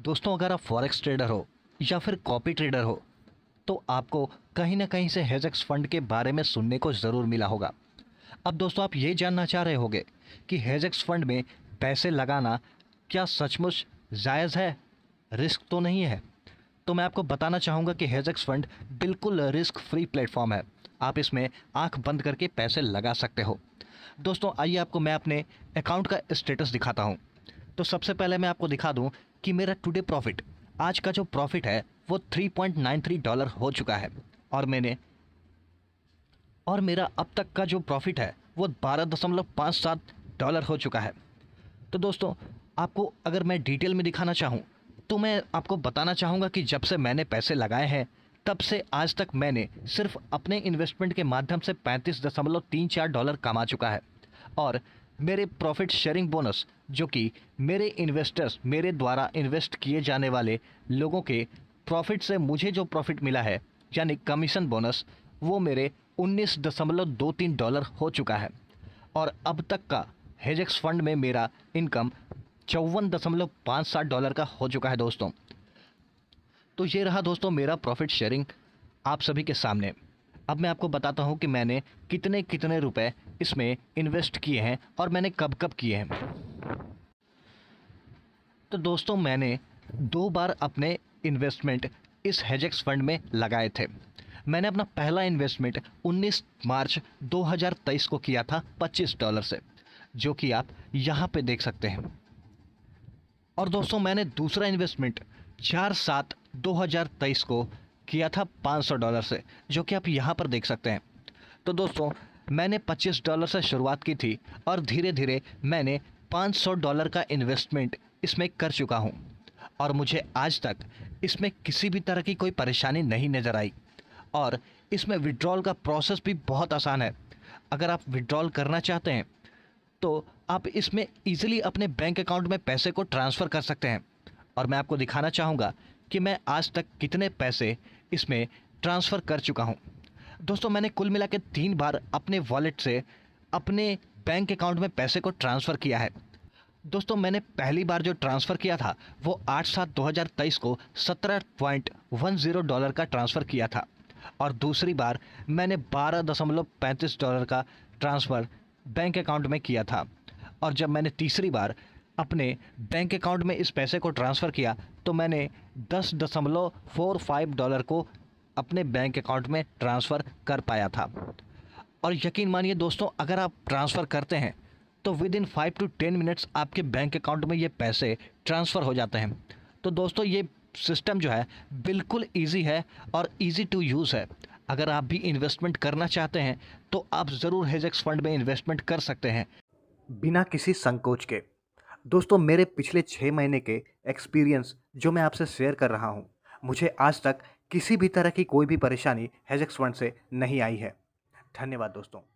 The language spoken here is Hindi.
दोस्तों अगर आप फॉरेक्स ट्रेडर हो या फिर कॉपी ट्रेडर हो तो आपको कहीं ना कहीं से हेजेक्स फंड के बारे में सुनने को ज़रूर मिला होगा अब दोस्तों आप ये जानना चाह रहे होंगे कि हेजेक्स फंड में पैसे लगाना क्या सचमुच जायज़ है रिस्क तो नहीं है तो मैं आपको बताना चाहूँगा कि हेजेक्स फंड बिल्कुल रिस्क फ्री प्लेटफॉर्म है आप इसमें आंख बंद करके पैसे लगा सकते हो दोस्तों आइए आपको मैं अपने अकाउंट का स्टेटस दिखाता हूँ तो सबसे पहले मैं आपको दिखा दूँ कि मेरा टुडे प्रॉफिट आज का जो प्रॉफिट है वो 3.93 डॉलर हो चुका है और मैंने और मेरा अब तक का जो प्रॉफिट है वो बारह दशमलव पाँच सात डॉलर हो चुका है तो दोस्तों आपको अगर मैं डिटेल में दिखाना चाहूँ तो मैं आपको बताना चाहूँगा कि जब से मैंने पैसे लगाए हैं तब से आज तक मैंने सिर्फ अपने इन्वेस्टमेंट के माध्यम से पैंतीस दशमलव तीन चार डॉलर कमा चुका है और मेरे प्रॉफिट शेयरिंग बोनस जो कि मेरे इन्वेस्टर्स मेरे द्वारा इन्वेस्ट किए जाने वाले लोगों के प्रॉफिट से मुझे जो प्रॉफिट मिला है यानी कमीशन बोनस वो मेरे उन्नीस दशमलव दो तीन डॉलर हो चुका है और अब तक का हेजेक्स फंड में मेरा इनकम चौवन दशमलव पाँच सात डॉलर का हो चुका है दोस्तों तो ये रहा दोस्तों मेरा प्रॉफिट शेयरिंग आप सभी के सामने अब मैं आपको बताता हूँ कि मैंने कितने कितने रुपए इसमें इन्वेस्ट किए हैं और मैंने कब कब किए हैं तो दोस्तों मैंने दो बार अपने इन्वेस्टमेंट इस हेजेक्स फंड में लगाए थे मैंने अपना पहला इन्वेस्टमेंट 19 मार्च 2023 को किया था 25 डॉलर से जो कि आप यहाँ पे देख सकते हैं और दोस्तों मैंने दूसरा इन्वेस्टमेंट चार सात 2023 को किया था 500 डॉलर से जो कि आप यहाँ पर देख सकते हैं तो दोस्तों मैंने 25 डॉलर से शुरुआत की थी और धीरे धीरे मैंने 500 डॉलर का इन्वेस्टमेंट इसमें कर चुका हूँ और मुझे आज तक इसमें किसी भी तरह की कोई परेशानी नहीं नज़र आई और इसमें विड्रॉल का प्रोसेस भी बहुत आसान है अगर आप विड्रॉल करना चाहते हैं तो आप इसमें ईजिली अपने बैंक अकाउंट में पैसे को ट्रांसफ़र कर सकते हैं और मैं आपको दिखाना चाहूँगा कि मैं आज तक कितने पैसे इसमें ट्रांसफ़र कर चुका हूँ दोस्तों मैंने कुल मिला के तीन बार अपने वॉलेट से अपने बैंक अकाउंट में पैसे को ट्रांसफ़र किया है दोस्तों मैंने पहली बार जो ट्रांसफ़र किया था वो आठ सात दो हज़ार तेईस को सत्रह पॉइंट वन ज़ीरो डॉलर का ट्रांसफ़र किया था और दूसरी बार मैंने बारह दशमलव पैंतीस डॉलर का ट्रांसफ़र बैंक अकाउंट में किया था और जब मैंने तीसरी बार अपने बैंक अकाउंट में इस पैसे को ट्रांसफ़र किया तो मैंने दस दशमलव फोर फाइव डॉलर को अपने बैंक अकाउंट में ट्रांसफ़र कर पाया था और यकीन मानिए दोस्तों अगर आप ट्रांसफ़र करते हैं तो within five to ten minutes आपके बैंक अकाउंट में ये पैसे ट्रांसफ़र हो जाते हैं तो दोस्तों ये सिस्टम जो है बिल्कुल ईजी है और ईजी टू यूज़ है अगर आप भी इन्वेस्टमेंट करना चाहते हैं तो आप ज़रूर हेजेक्स फंड में इन्वेस्टमेंट कर सकते हैं बिना किसी संकोच के दोस्तों मेरे पिछले छः महीने के एक्सपीरियंस जो मैं आपसे शेयर कर रहा हूँ मुझे आज तक किसी भी तरह की कोई भी परेशानी हेजेक्स फंड से नहीं आई है धन्यवाद दोस्तों